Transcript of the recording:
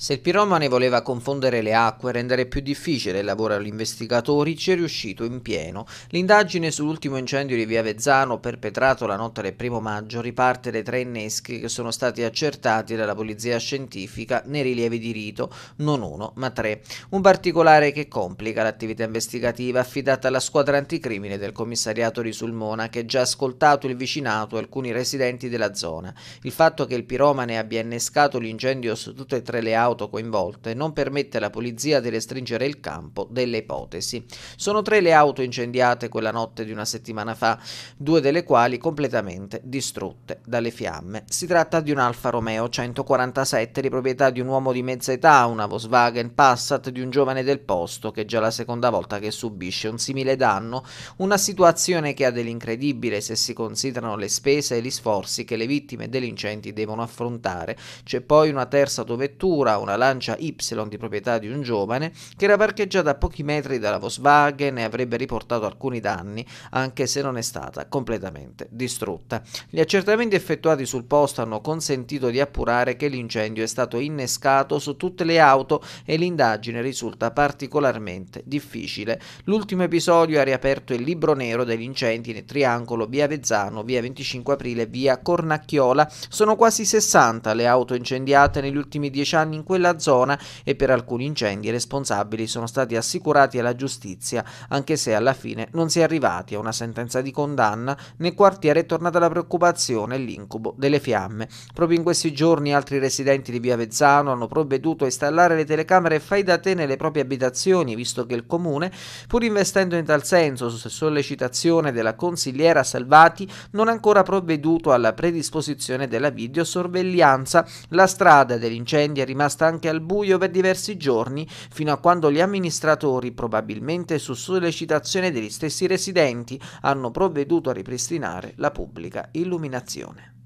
Se il piromane voleva confondere le acque e rendere più difficile il lavoro agli investigatori, ci è riuscito in pieno. L'indagine sull'ultimo incendio di via Vezzano, perpetrato la notte del primo maggio, riparte dai tre inneschi che sono stati accertati dalla polizia scientifica nei rilievi di rito, non uno ma tre. Un particolare che complica l'attività investigativa affidata alla squadra anticrimine del commissariato di Sulmona, che ha già ascoltato il vicinato e alcuni residenti della zona. Il fatto che il piromane abbia innescato l'incendio su tutte e tre le acque auto coinvolte non permette alla polizia di restringere il campo delle ipotesi. Sono tre le auto incendiate quella notte di una settimana fa, due delle quali completamente distrutte dalle fiamme. Si tratta di un Alfa Romeo 147 di proprietà di un uomo di mezza età, una Volkswagen Passat di un giovane del posto che è già la seconda volta che subisce un simile danno, una situazione che ha dell'incredibile se si considerano le spese e gli sforzi che le vittime degli incendi devono affrontare. C'è poi una terza autovettura, una Lancia Y di proprietà di un giovane che era parcheggiata a pochi metri dalla Volkswagen e avrebbe riportato alcuni danni, anche se non è stata completamente distrutta. Gli accertamenti effettuati sul posto hanno consentito di appurare che l'incendio è stato innescato su tutte le auto e l'indagine risulta particolarmente difficile. L'ultimo episodio ha riaperto il libro nero degli incendi nel triangolo via Vezzano, via 25 aprile, via Cornacchiola. Sono quasi 60 le auto incendiate negli ultimi dieci anni in quella zona e per alcuni incendi i responsabili sono stati assicurati alla giustizia, anche se alla fine non si è arrivati a una sentenza di condanna, nel quartiere è tornata la preoccupazione e l'incubo delle fiamme. Proprio in questi giorni altri residenti di Via Vezzano hanno provveduto a installare le telecamere fai da te nelle proprie abitazioni, visto che il comune, pur investendo in tal senso su sollecitazione della consigliera Salvati, non ha ancora provveduto alla predisposizione della videosorveglianza. La strada dell'incendio è rimasta rimasta anche al buio per diversi giorni, fino a quando gli amministratori, probabilmente su sollecitazione degli stessi residenti, hanno provveduto a ripristinare la pubblica illuminazione.